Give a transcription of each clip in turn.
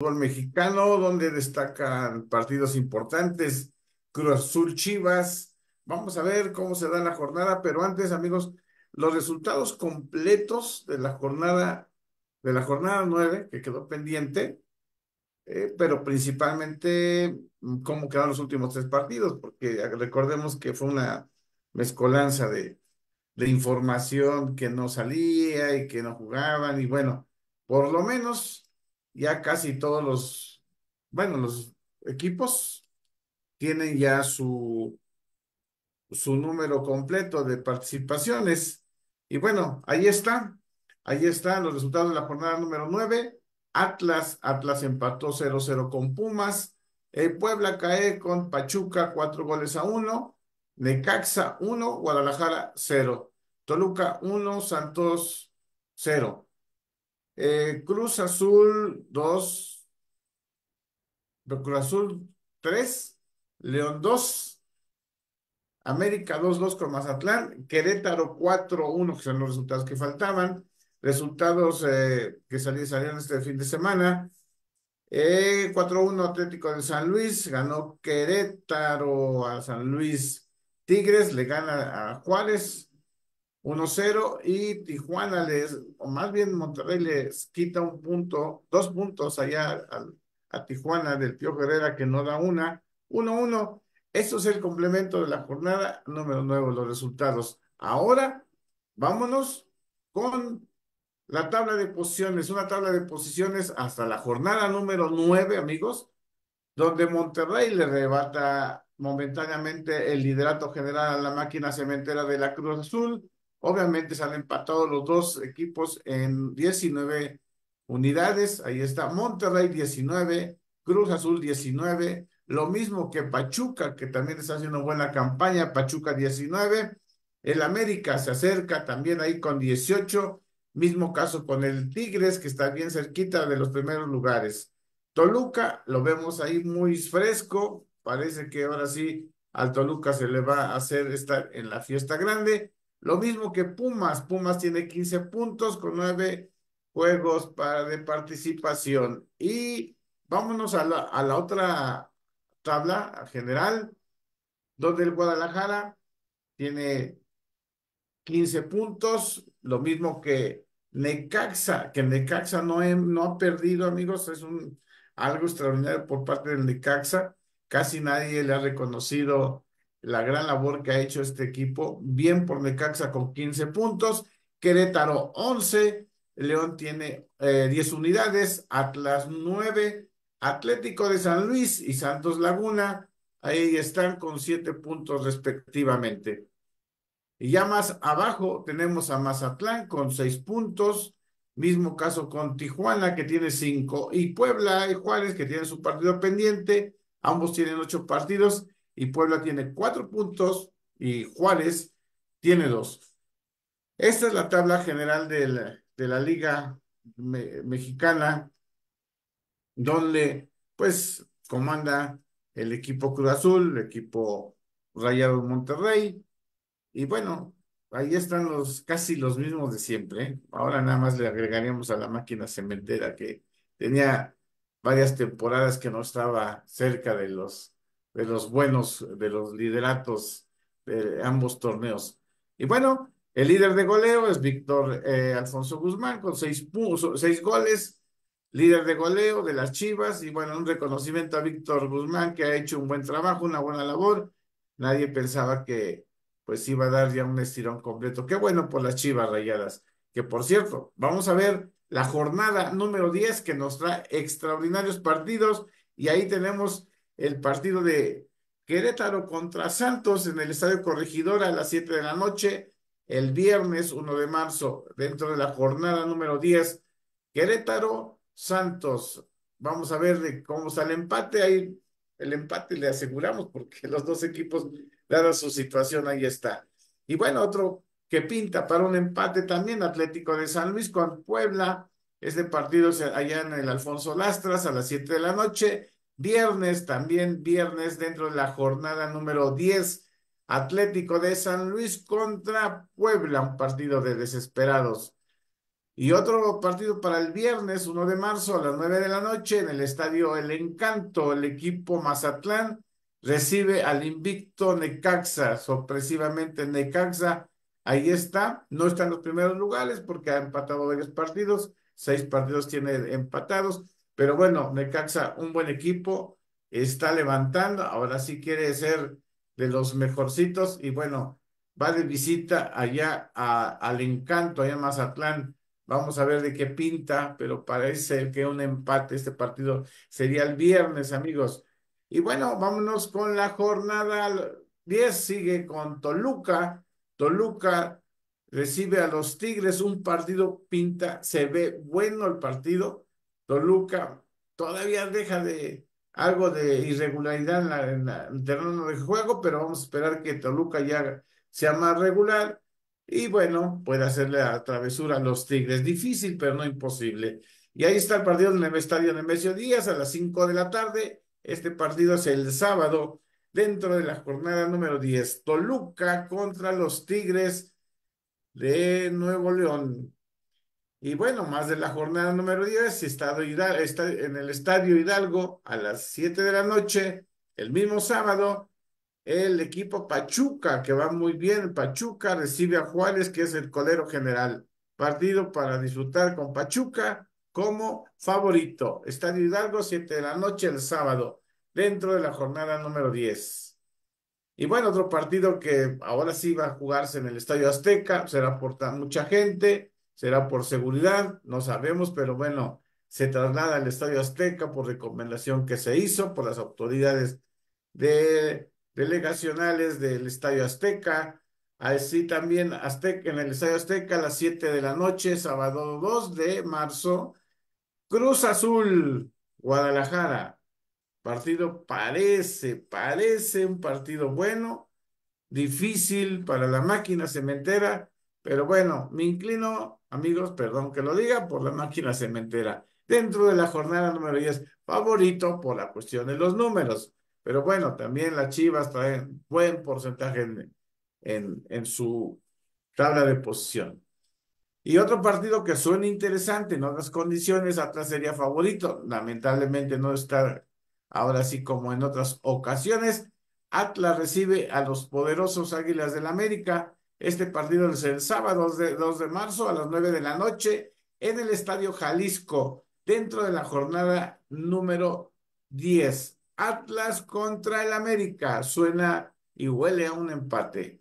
fútbol mexicano, donde destacan partidos importantes, Cruz Azul Chivas. Vamos a ver cómo se da la jornada, pero antes, amigos, los resultados completos de la jornada, de la jornada nueve, que quedó pendiente, eh, pero principalmente mm, cómo quedaron los últimos tres partidos, porque recordemos que fue una mezcolanza de, de información que no salía y que no jugaban, y bueno, por lo menos ya casi todos los, bueno, los equipos tienen ya su, su número completo de participaciones. Y bueno, ahí está, ahí están los resultados de la jornada número 9. Atlas, Atlas empató 0-0 con Pumas. El eh, Puebla cae con Pachuca, cuatro goles a uno. Necaxa, uno. Guadalajara, cero. Toluca, uno. Santos, cero. Eh, Cruz Azul 2, Cruz Azul 3, León 2, América 2-2 con Mazatlán, Querétaro 4-1, que son los resultados que faltaban, resultados eh, que salieron este fin de semana. 4-1 eh, Atlético de San Luis, ganó Querétaro a San Luis Tigres, le gana a Juárez, 1-0 y Tijuana les, o más bien Monterrey les quita un punto, dos puntos allá a Tijuana del Pío Herrera que no da una, 1-1. Eso es el complemento de la jornada número 9, los resultados. Ahora vámonos con la tabla de posiciones, una tabla de posiciones hasta la jornada número 9, amigos, donde Monterrey le rebata momentáneamente el liderato general a la máquina cementera de la Cruz Azul Obviamente se han empatado los dos equipos en 19 unidades. Ahí está Monterrey 19, Cruz Azul 19, lo mismo que Pachuca, que también está haciendo buena campaña, Pachuca 19. El América se acerca también ahí con 18. Mismo caso con el Tigres, que está bien cerquita de los primeros lugares. Toluca, lo vemos ahí muy fresco. Parece que ahora sí al Toluca se le va a hacer estar en la fiesta grande. Lo mismo que Pumas. Pumas tiene 15 puntos con 9 juegos para, de participación. Y vámonos a la, a la otra tabla general, donde el Guadalajara tiene 15 puntos, lo mismo que Necaxa, que Necaxa no, no ha perdido, amigos, es un algo extraordinario por parte del Necaxa. Casi nadie le ha reconocido la gran labor que ha hecho este equipo. Bien por Necaxa con 15 puntos, Querétaro 11, León tiene 10 eh, unidades, Atlas 9, Atlético de San Luis y Santos Laguna, ahí están con 7 puntos respectivamente. Y ya más abajo tenemos a Mazatlán con 6 puntos, mismo caso con Tijuana que tiene 5 y Puebla y Juárez que tienen su partido pendiente, ambos tienen 8 partidos y Puebla tiene cuatro puntos y Juárez tiene dos. Esta es la tabla general de la, Liga Mexicana, donde pues comanda el equipo Cruz Azul, el equipo Rayado Monterrey, y bueno, ahí están los casi los mismos de siempre. ¿eh? Ahora nada más le agregaríamos a la máquina cementera que tenía varias temporadas que no estaba cerca de los de los buenos, de los lideratos de ambos torneos. Y bueno, el líder de goleo es Víctor eh, Alfonso Guzmán con seis, seis goles, líder de goleo de las Chivas. Y bueno, un reconocimiento a Víctor Guzmán que ha hecho un buen trabajo, una buena labor. Nadie pensaba que pues iba a dar ya un estirón completo. Qué bueno por las Chivas Rayadas. Que por cierto, vamos a ver la jornada número 10 que nos trae extraordinarios partidos y ahí tenemos el partido de Querétaro contra Santos en el Estadio Corregidora a las 7 de la noche, el viernes 1 de marzo, dentro de la jornada número 10, Querétaro Santos. Vamos a ver cómo está el empate. Ahí el empate le aseguramos porque los dos equipos, dada su situación, ahí está. Y bueno, otro que pinta para un empate también, Atlético de San Luis con Puebla. Este partido se allá en el Alfonso Lastras a las 7 de la noche. Viernes, también viernes dentro de la jornada número 10, Atlético de San Luis contra Puebla, un partido de desesperados. Y otro partido para el viernes, 1 de marzo a las 9 de la noche en el estadio El Encanto, el equipo Mazatlán recibe al invicto Necaxa, sorpresivamente Necaxa. Ahí está, no está en los primeros lugares porque ha empatado varios partidos, seis partidos tiene empatados, pero bueno, Necaxa, un buen equipo, está levantando, ahora sí quiere ser de los mejorcitos y bueno, va de visita allá al encanto, allá en Mazatlán. Vamos a ver de qué pinta, pero parece que un empate este partido sería el viernes, amigos. Y bueno, vámonos con la jornada 10, sigue con Toluca. Toluca recibe a los Tigres, un partido pinta, se ve bueno el partido Toluca todavía deja de algo de irregularidad en, el terreno de juego, pero vamos a esperar que Toluca ya sea más regular y bueno, pueda hacerle la travesura a los Tigres. Difícil, pero no imposible. Y ahí está el partido en el estadio Nemesio Díaz a las 5 de la tarde. Este partido es el sábado dentro de la jornada número 10. Toluca contra los Tigres de Nuevo León. Y bueno, más de la jornada número 10, estado está en el Estadio Hidalgo a las 7 de la noche, el mismo sábado, el equipo Pachuca, que va muy bien, Pachuca recibe a Juárez, que es el colero general. Partido para disfrutar con Pachuca como favorito. Estadio Hidalgo, 7 de la noche el sábado, dentro de la jornada número 10. Y bueno, otro partido que ahora sí va a jugarse en el Estadio Azteca, será por mucha gente será por seguridad, no sabemos, pero bueno, se traslada al Estadio Azteca por recomendación que se hizo por las autoridades de, delegacionales del Estadio Azteca. Así también Azteca, en el Estadio Azteca a las 7 de la noche, sábado 2 de marzo, Cruz Azul, Guadalajara. Partido parece, parece un partido bueno, difícil para la máquina cementera pero bueno, me inclino, amigos, perdón que lo diga, por la máquina cementera. Dentro de la jornada número 10, favorito por la cuestión de los números. Pero bueno, también las Chivas traen buen porcentaje en, su tabla de posición. Y otro partido que suena interesante en otras condiciones, Atlas sería favorito. Lamentablemente no está ahora sí como en otras ocasiones. Atlas recibe a los poderosos Águilas del América. Este partido es el sábado 2 de, de marzo a las 9 de la noche en el Estadio Jalisco, dentro de la jornada número 10. Atlas contra el América. Suena y huele a un empate.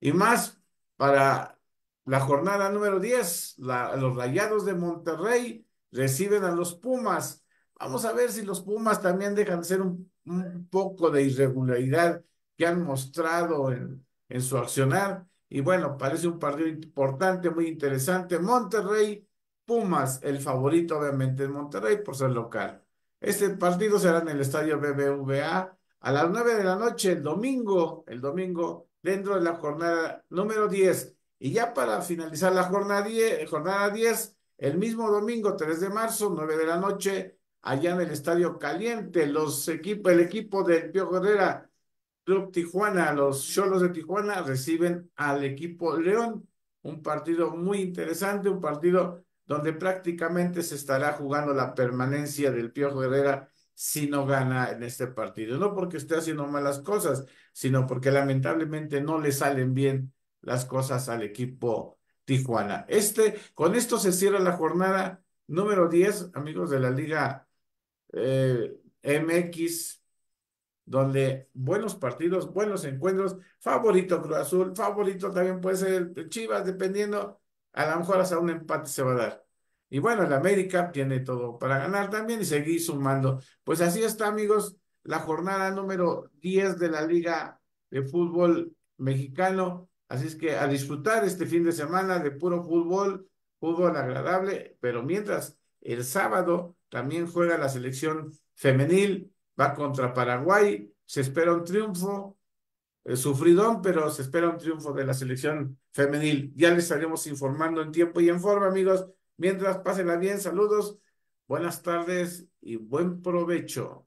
Y más para la jornada número 10, los Rayados de Monterrey reciben a los Pumas. Vamos a ver si los Pumas también dejan de ser un poco de irregularidad que han mostrado en, en su accionar. Y bueno, parece un partido importante, muy interesante. Monterrey, Pumas, el favorito obviamente en Monterrey por ser local. Este partido será en el estadio BBVA a las nueve de la noche, el domingo, el domingo, dentro de la jornada número 10. Y ya para finalizar la jornada 10, eh, jornada el mismo domingo, 3 de marzo, 9 de la noche, allá en el Estadio Caliente, los equipos, el equipo del Pio Herrera Club Tijuana. Los Cholos de Tijuana reciben al equipo León. Un partido muy interesante, un partido donde prácticamente se estará jugando la permanencia del Piojo Herrera si no gana en este partido. No porque esté haciendo malas cosas, sino porque lamentablemente no le salen bien las cosas al equipo Tijuana. Este, con esto se cierra la jornada número 10, amigos de la Liga eh, MX donde buenos partidos, buenos encuentros, favorito Cruz Azul, favorito también puede ser Chivas, dependiendo, a lo mejor hasta un empate se va a dar. Y bueno, el América tiene todo para ganar también y seguir sumando. Pues así está, amigos, la jornada número 10 de la Liga de Fútbol Mexicano. Así es que a disfrutar este fin de semana de puro fútbol, fútbol agradable, pero mientras el sábado también juega la selección femenil va contra Paraguay, se espera un triunfo, eh, sufridón, pero se espera un triunfo de la selección femenil. Ya les estaremos informando en tiempo y en forma, amigos. Mientras, pásenla bien, saludos, buenas tardes y buen provecho.